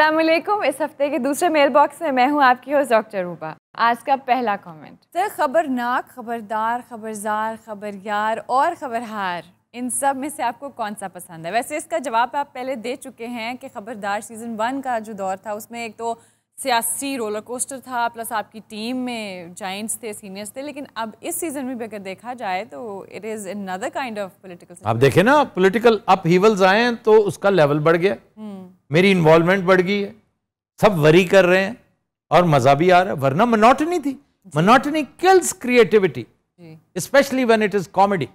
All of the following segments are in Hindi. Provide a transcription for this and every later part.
असलम इस हफ्ते के दूसरे मेल बॉक्स में मैं हूँ आपकी होस्ट डॉक्टर रूबा आज का पहला कमेंट सर खबरनाक खबरदार खबरदार खबरयार और खबरहार इन सब में से आपको कौन सा पसंद है वैसे इसका जवाब आप पहले दे चुके हैं कि खबरदार सीज़न वन का जो दौर था उसमें एक तो सियासी रोलर कोस्टर था प्लस आपकी टीम में जॉइंट्स थे सीनियर्स थे लेकिन अब इस सीजन में भी अगर देखा जाए तो it is another kind of political आप देखें ना पॉलिटिकल अप हीवल्स आए तो उसका लेवल बढ़ गया हम्म। मेरी इन्वॉल्वमेंट बढ़ गई है सब वरी कर रहे हैं और मज़ा भी आ रहा है वरना मनोटनी थी monotony kills creativity specially when it is comedy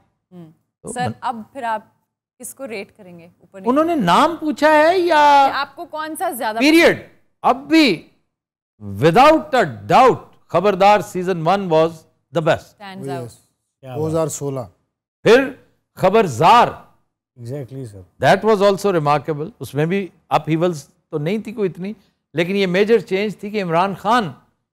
sir अब फिर आप किसको रेट करेंगे ऊपर उन्होंने नाम पूछा है या आपको कौन सा ज्यादा पीरियड अब भी without a doubt Khabardar season one was the best दो हजार सोलह फिर Khabarzar exactly sir that was also remarkable उसमें भी अप हीवल्स तो नहीं थी कोई इतनी लेकिन ये मेजर चेंज थी कि इमरान खान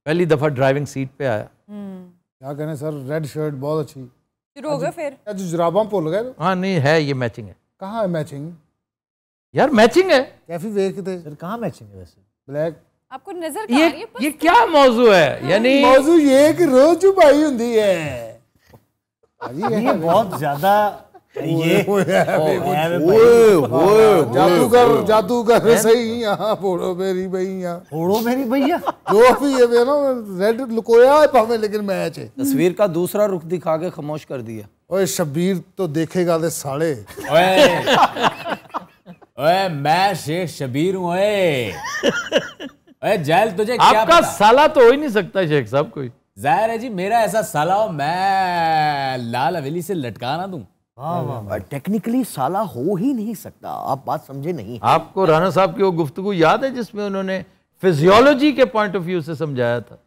पहली दफ़ा ड्राइविंग सीट पे आया हम्म। क्या कहने सर रेड शर्ट बहुत अच्छी फिर हो गया फिर जो जुराबा भूल गए तो? हाँ नहीं है ये मैचिंग है कहाँ है मैचिंग यार मैचिंग है कैफी वेख थे सर कहाँ मैचिंग है वैसे ब्लैक आपको नजर ये है ये क्या मौजू है हाँ। यानी मौजू ये कि रोज भाई होती है ये बहुत ज्यादा ये जादूगर जादूगर सही फोड़ो मेरी भैया फोड़ो मेरी भैया जो भी ये ना रेड लुकोया लेकिन मैच है तस्वीर का दूसरा रुख दिखा के खामोश कर दिया ओए शबीर तो देखेगा दे साले ओए ओए मैं शेख शबीर हूँ ओए ओए जैल तुझे क्या आपका साला तो हो ही नहीं सकता शेख साहब कोई जाहिर है जी मेरा ऐसा साला हो मैं लाल हवेली से लटका ना दूं हाँ, हाँ, हाँ। टेक्निकली साला हो ही नहीं सकता आप बात समझे नहीं आपको राणा साहब की वो गुफ्तु याद है जिसमें उन्होंने फिजियोलॉजी के पॉइंट ऑफ व्यू से समझाया था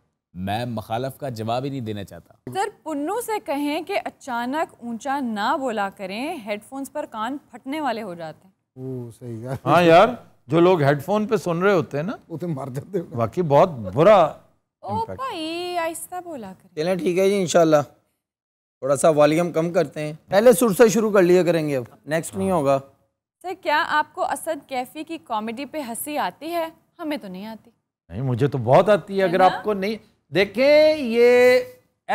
मैं मखालफ का जवाब ही नहीं देना चाहता सर पुन्नू से कहें कि अचानक ऊंचा ना बोला करें हेडफोन्स पर कान फटने वाले हो जाते हैं सही यार हाँ यार जो लोग हेडफोन पे सुन रहे होते हैं ना वो तो मर जाते बाकी बहुत बुरा ओ भाई आहिस्ता बोला करें चलें ठीक है जी इंशाल्लाह थोड़ा सा वॉल्यूम कम करते हैं पहले सुर से शुरू कर लिया करेंगे अब नेक्स्ट नहीं होगा सर क्या आपको असद कैफी की कॉमेडी पे हंसी आती है हमें तो नहीं आती नहीं मुझे तो बहुत आती है, अगर आपको नहीं देखें ये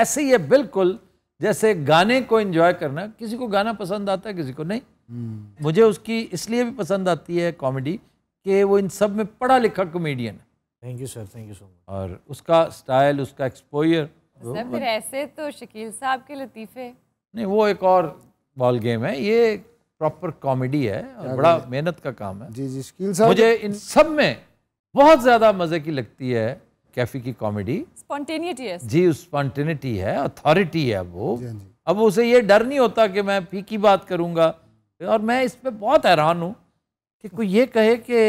ऐसे ही है बिल्कुल जैसे गाने को एंजॉय करना किसी को गाना पसंद आता है किसी को नहीं हम्म। मुझे उसकी इसलिए भी पसंद आती है कॉमेडी कि वो इन सब में पढ़ा लिखा कॉमेडियन है thank you sir thank you so much और उसका स्टाइल उसका एक्सपोयर तो फिर ऐसे तो शकील साहब के लतीफ़े नहीं वो एक और बॉल गेम है ये प्रॉपर कॉमेडी है और बड़ा मेहनत का काम है जी जी शकील साहब मुझे तो- इन सब में बहुत ज़्यादा मज़े की लगती है कैफी की कॉमेडी स्पॉन्टेनिटी है जी स्पॉन्टेनिटी है अथॉरिटी है वो अब उसे ये डर नहीं होता कि मैं फीकी बात करूँगा और मैं इस पर बहुत हैरान हूँ कि कोई ये कहे कि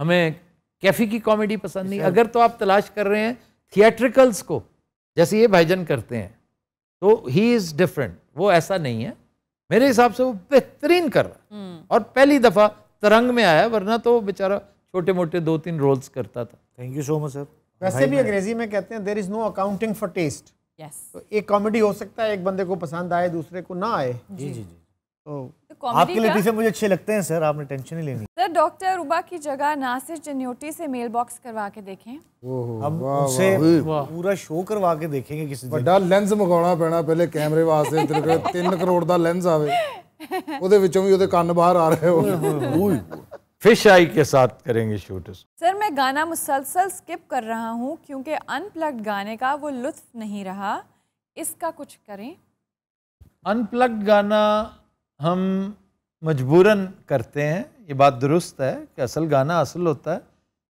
हमें कैफी की कॉमेडी पसंद नहीं अगर तो आप तलाश कर रहे हैं थिएट्रिकल्स को जैसे ये भाईजन करते हैं तो ही इज़ डिफरेंट वो ऐसा नहीं है मेरे हिसाब से वो बेहतरीन कर रहा है हम्म। और पहली दफ़ा तरंग में आया वरना तो बेचारा छोटे मोटे दो तीन रोल्स करता था thank you so much sir वैसे भी अंग्रेजी में कहते हैं there is no accounting for taste तो एक कॉमेडी हो सकता है एक बंदे को पसंद आए दूसरे को ना आए जी जी जी तो, तो आपके लिए मुझे अच्छे लगते हैं सर आपने टेंशन ही लेनी सर तो डॉक्टर उबा की जगह नासिर जन्योटी से मेल बॉक्स करवा के देखें हम उसे पूरा शो करवा के देखेंगे किसी दिन बड़ा लेंस मंगाना पड़ना पहले कैमरे वास्ते तेरे तीन करोड़ का लेंस आवे ਉਹਦੇ विचों भी ਉਹਦੇ कान बाहर आ रहे ਹੋ फिश आई के साथ करेंगे शूट सर मैं गाना मुसलसल स्किप कर रहा हूँ क्योंकि अनप्लग गाने का वो लुत्फ नहीं रहा इसका कुछ करें अनप्लग गाना हम मजबूरन करते हैं ये बात दुरुस्त है कि असल गाना असल होता है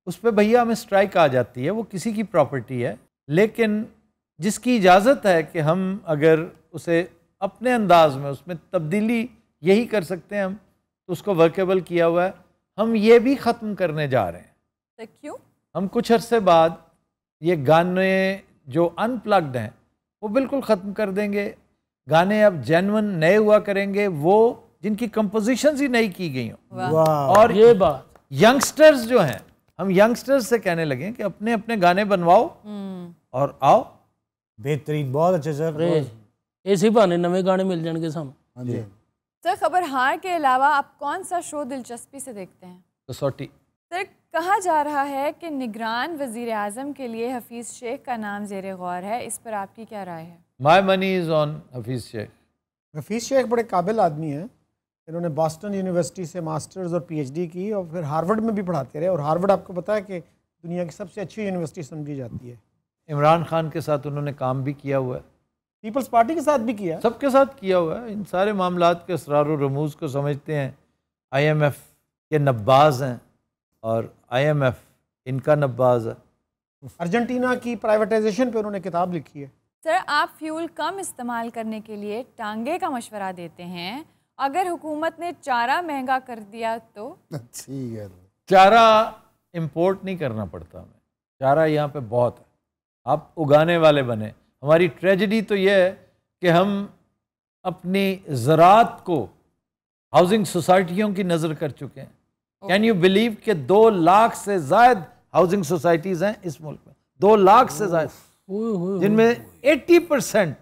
उस पर भैया हमें स्ट्राइक आ जाती है वो किसी की प्रॉपर्टी है लेकिन जिसकी इजाज़त है कि हम अगर उसे अपने अंदाज में उसमें तब्दीली यही कर सकते हैं हम तो उसको वर्केबल किया हुआ है हम ये भी ख़त्म करने जा रहे हैं तो क्यों हम कुछ अरसे बाद ये गाने जो अनप्लग्ड हैं वो बिल्कुल ख़त्म कर देंगे गाने अब जैन नए हुआ करेंगे वो जिनकी कंपोजिशन ही नहीं की गई हो और ये बात यंगस्टर्स जो हैं हम यंगस्टर्स से कहने लगे कि अपने अपने गाने बनवाओ हम्म। और आओ बेहतरीन बहुत अच्छे सर ऐसी बहाने नवे गाने मिल जाएंगे सामने हाँ सर खबर हार के अलावा आप कौन सा शो दिलचस्पी से देखते हैं कसौटी सर कहा जा रहा है कि निगरान वजीर आजम के लिए हफीज शेख का नाम जेर गौर है इस पर आपकी क्या राय है my money is on Hafeez Sheikh Hafeez Sheikh बड़े काबिल आदमी है इन्होंने बॉस्टन यूनिवर्सिटी से मास्टर्स और पीएचडी की और फिर हार्वर्ड में भी पढ़ाते रहे और हार्वर्ड आपको पता है कि दुनिया की सबसे अच्छी यूनिवर्सिटी समझी जाती है इमरान खान के साथ उन्होंने काम भी किया हुआ है पीपल्स पार्टी के साथ भी किया सबके साथ किया हुआ है इन सारे मामला के असरार रमूज को समझते हैं एफ के नब्बाज हैं और एफ इनका नब्बाज है अर्जेंटीना की प्राइवेटाइजेशन पर उन्होंने किताब लिखी है सर आप फ्यूल कम इस्तेमाल करने के लिए टांगे का मशवरा देते हैं अगर हुकूमत ने चारा महंगा कर दिया तो ठीक है चारा इंपोर्ट नहीं करना पड़ता हमें चारा यहाँ पे बहुत है आप उगाने वाले बने हमारी ट्रेजडी तो यह है कि हम अपनी ज़रात को हाउसिंग सोसाइटियों की नज़र कर चुके हैं कैन यू बिलीव कि दो लाख से जायद हाउसिंग सोसाइटीज़ हैं इस मुल्क में दो लाख से जायद जिनमें एट्टी परसेंट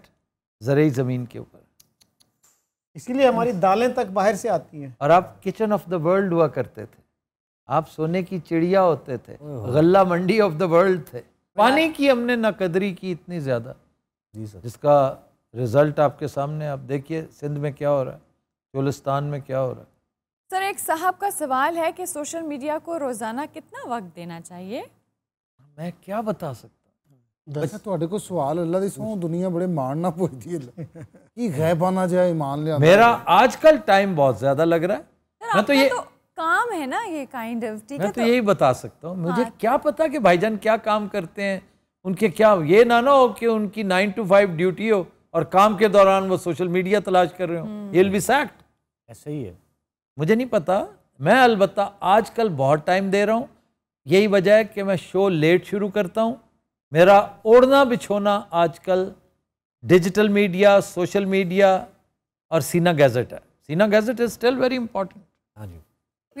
जरिए ज़मीन के ऊपर इसीलिए हमारी दालें तक बाहर से आती हैं और आप किचन ऑफ द वर्ल्ड हुआ करते थे आप सोने की चिड़िया होते थे गल्ला मंडी ऑफ द वर्ल्ड थे पानी की हमने नकदरी की इतनी ज़्यादा जी सर जिसका रिजल्ट आपके सामने आप देखिए सिंध में क्या हो रहा है चोलिस्तान में क्या हो रहा है सर एक साहब का सवाल है कि सोशल मीडिया को रोज़ाना कितना वक्त देना चाहिए मैं क्या बता सकता मेरा आजकल टाइम बहुत ज्यादा लग रहा है मैं तो ये काम है ना ये काइंड ऑफ ठीक है तो, यही बता सकता हूँ मुझे क्या पता कि भाईजान क्या काम करते हैं उनके क्या ये ना ना हो कि उनकी नाइन टू फाइव ड्यूटी हो और काम के दौरान वो सोशल मीडिया तलाश कर रहे हो बी सैक्ट ऐसे ही है मुझे नहीं पता मैं अलबत्ता आजकल बहुत टाइम दे रहा हूँ यही वजह है कि मैं शो लेट शुरू करता हूँ मेरा ओढ़ना बिछोना आजकल डिजिटल मीडिया सोशल मीडिया और सीना गैजेट है सीना gadget is still very important हाँ जी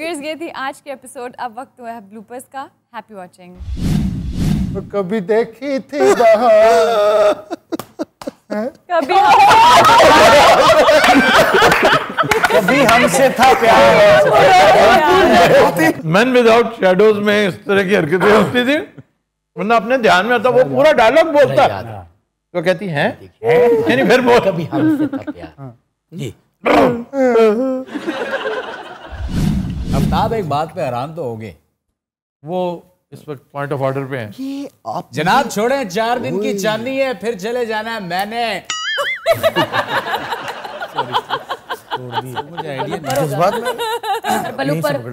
फिर ये थी आज के एपिसोड अब वक्त हुआ है ब्लूपर्स का हैप्पी वाचिंग तो कभी देखी थी कभी कभी हमसे था प्यार मैन विदाउट शेडोज में इस तरह की हरकतें होती थी वरना अपने ध्यान में आता वो पूरा डायलॉग बोलता तो कहती है यानी फिर बोल कभी हमसे था हाँ। जी अमिताभ एक बात पे हैरान तो हो गए वो इस वक्त पॉइंट ऑफ ऑर्डर पे हैं ये आप जनाब छोड़े चार दिन की चांदी है फिर चले जाना है मैंने तोड़ दी मुझे पकड़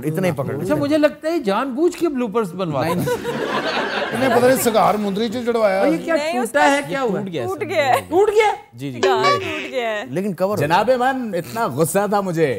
अच्छा मुझे लगता है जानबूझ के ब्लूपर्स बनवाते इन्हें पता नहीं सगार मुंदरी ये क्या टूटा है क्या टूट गया टूट गया टूट गया जी जी टूट गया लेकिन कवर जनाबे मन इतना गुस्सा था मुझे